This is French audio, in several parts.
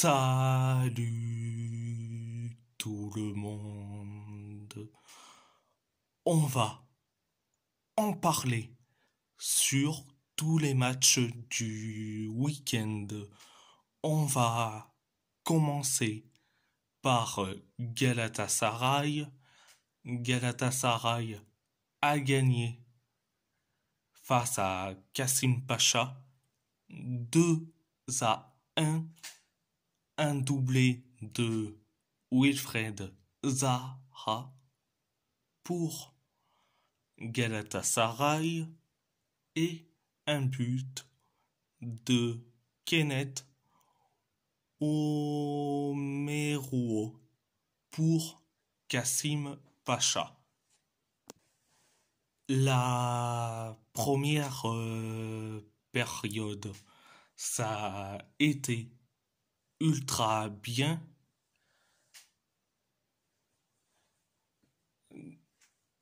Salut tout le monde. On va en parler sur tous les matchs du week-end. On va commencer par Galatasaray. Galatasaray a gagné face à Kassim Pacha 2 à 1 un doublé de Wilfred Zaha pour Galatasaray et un but de Kenneth Omeruo pour Kassim Pacha. La première euh, période, ça a été ultra bien.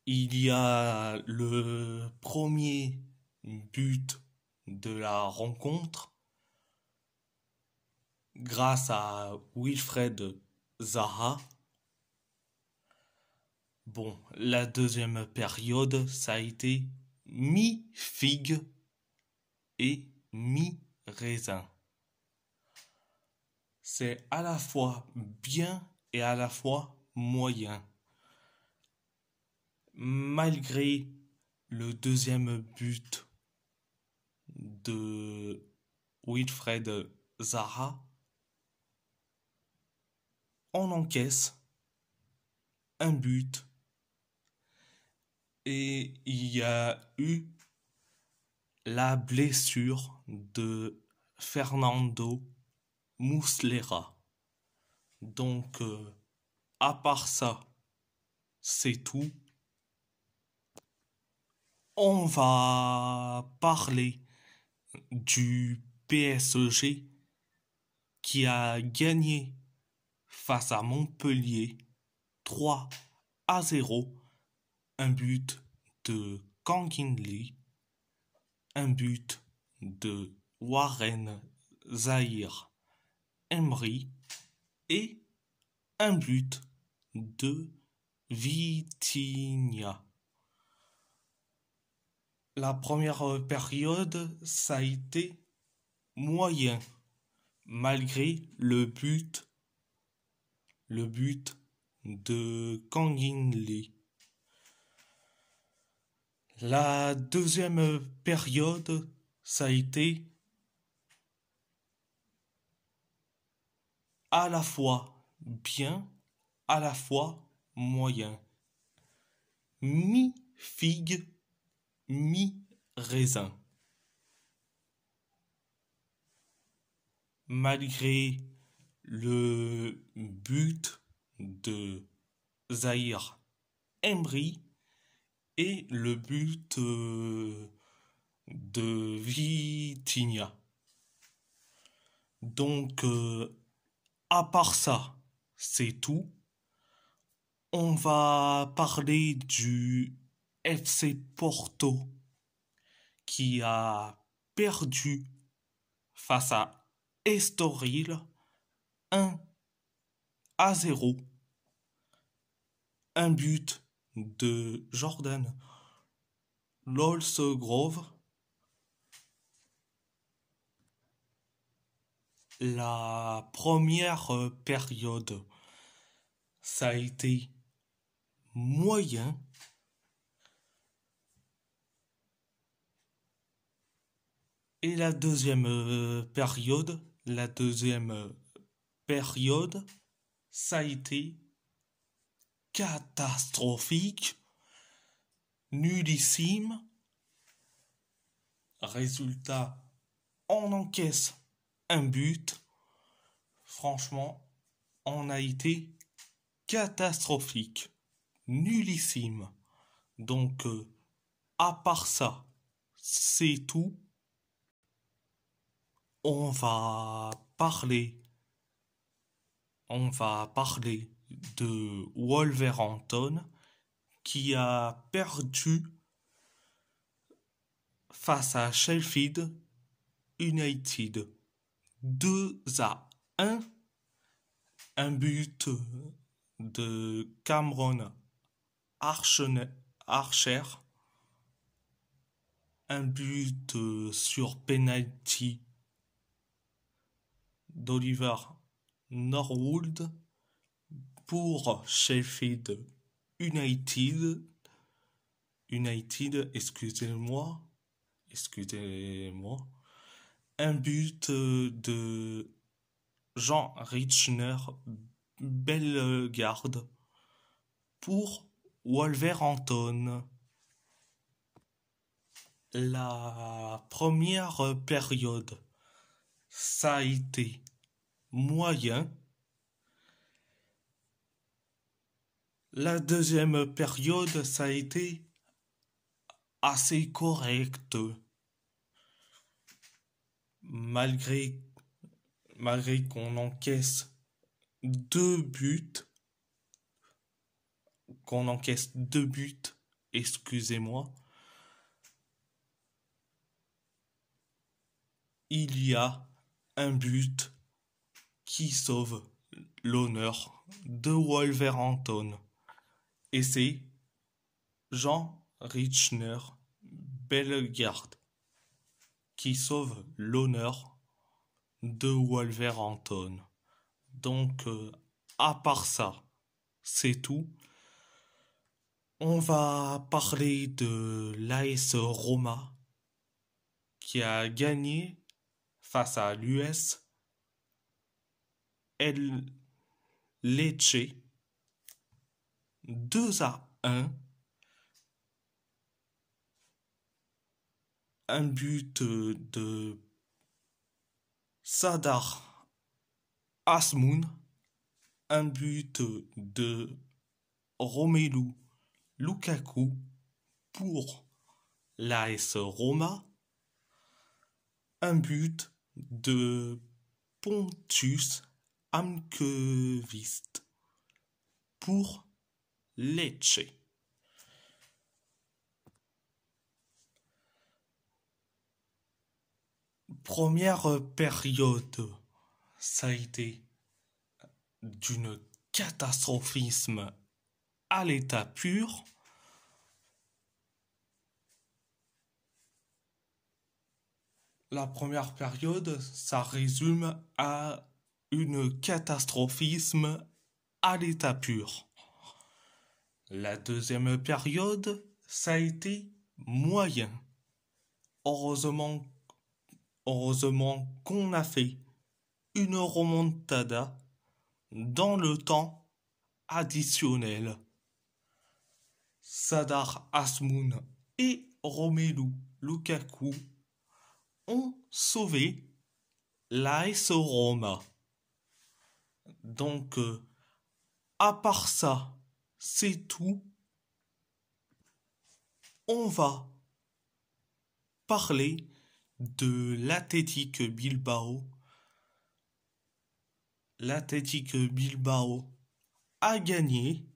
Il y a le premier but de la rencontre grâce à Wilfred Zaha. Bon, la deuxième période, ça a été mi-figue et mi-raisin c'est à la fois bien et à la fois moyen. Malgré le deuxième but de Wilfred Zaha, on encaisse un but et il y a eu la blessure de Fernando Mousslera, Donc, euh, à part ça, c'est tout. On va parler du PSG qui a gagné face à Montpellier 3 à 0, un but de Kangin un but de Warren Zahir. Emery et un but de Vitinha. La première période, ça a été moyen, malgré le but, le but de Kanginli. La deuxième période, ça a été à la fois bien, à la fois moyen. Mi-figue, mi-raisin. Malgré le but de Zahir Embri, et le but euh, de Vitinha. Donc, euh, à part ça, c'est tout. On va parler du FC Porto qui a perdu face à Estoril 1 à 0. Un but de Jordan Lolsgrove la première euh, période, ça a été moyen. Et la deuxième euh, période, la deuxième euh, période, ça a été catastrophique, nullissime. Résultat, en encaisse un but. Franchement, on a été catastrophique, nullissime. Donc, euh, à part ça, c'est tout. On va parler. On va parler de Wolverhampton qui a perdu face à Sheffield United. 2 à 1. Un but de Cameron Archer. Un but sur penalty d'Oliver Norwood pour Sheffield United. United, excusez-moi. Excusez-moi un but euh, de Jean Richner garde, pour Anton La première période, ça a été moyen. La deuxième période, ça a été assez correcte malgré, malgré qu'on encaisse deux buts, qu'on encaisse deux buts, excusez-moi, il y a un but qui sauve l'honneur de Wolverhampton. Et c'est Jean Richner Bellegarde qui sauve l'honneur de Anton. Donc, euh, à part ça, c'est tout. On va parler de l'AS Roma qui a gagné face à l'US El Lecce 2 à 1 un but euh, de Sadar Asmoun, un but euh, de Romelu Lukaku pour l'AS Roma, un but de Pontus Amkevist pour Lecce. première euh, période, ça a été d'une catastrophisme à l'état pur. La première période, ça résume à une catastrophisme à l'état pur. La deuxième période, ça a été moyen. Heureusement Heureusement qu'on a fait une remontada dans le temps additionnel. Sadar Asmoun et Romelu Lukaku ont sauvé l'AS Roma. Donc, à part ça, c'est tout. On va parler de l'athétique Bilbao. l'athétique Bilbao a gagné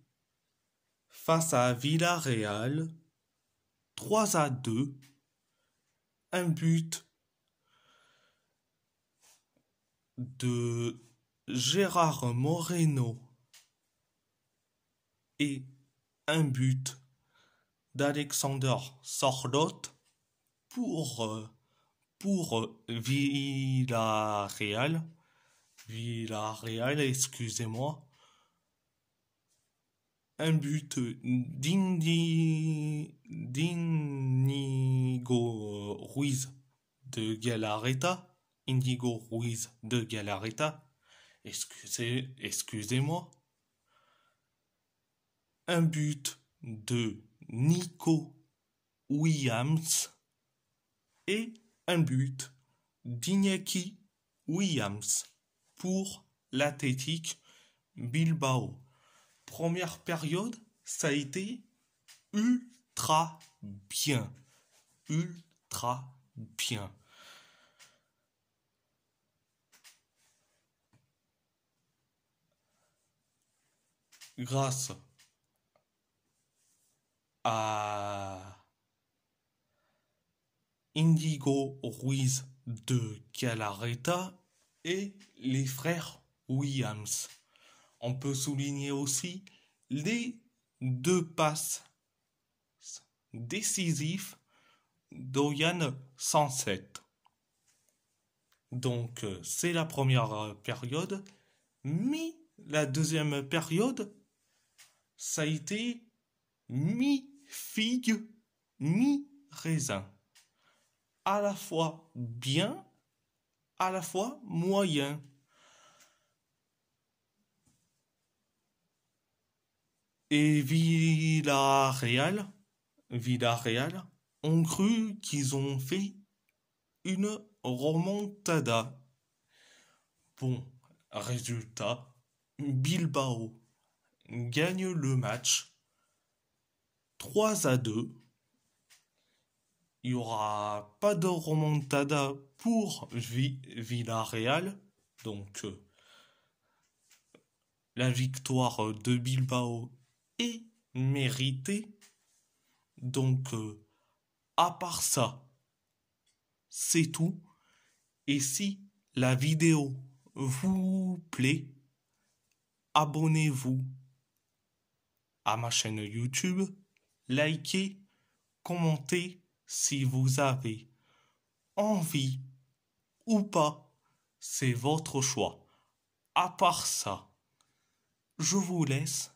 face à Villarreal 3 à 2. Un but de Gérard Moreno et un but d'Alexander Sordot pour euh, pour euh, Villarreal. Villarreal, excusez-moi. Un but euh, d'Indigo Ruiz de Galareta. Indigo Ruiz de Galareta. Excusez, excusez-moi. Un but de Nico Williams et un but d'Ignaki Williams pour l'Athletic Bilbao. Première période, ça a été ultra bien. Ultra bien. Grâce à Indigo Ruiz de Calareta et les frères Williams. On peut souligner aussi les deux passes décisives d'Oyan 107. Donc euh, c'est la première euh, période, mais la deuxième période, ça a été mi-figue, mi-raisin à la fois bien, à la fois moyen. Et Villarreal, Villarreal ont cru qu'ils ont fait une remontada. Bon, résultat, Bilbao gagne le match 3 à 2 il n'y aura pas de remontada pour Villarreal. Donc, euh, la victoire de Bilbao est méritée. Donc, euh, à part ça, c'est tout. Et si la vidéo vous plaît, abonnez-vous à ma chaîne YouTube, likez, commentez si vous avez envie ou pas, c'est votre choix. À part ça, je vous laisse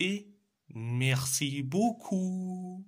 et merci beaucoup.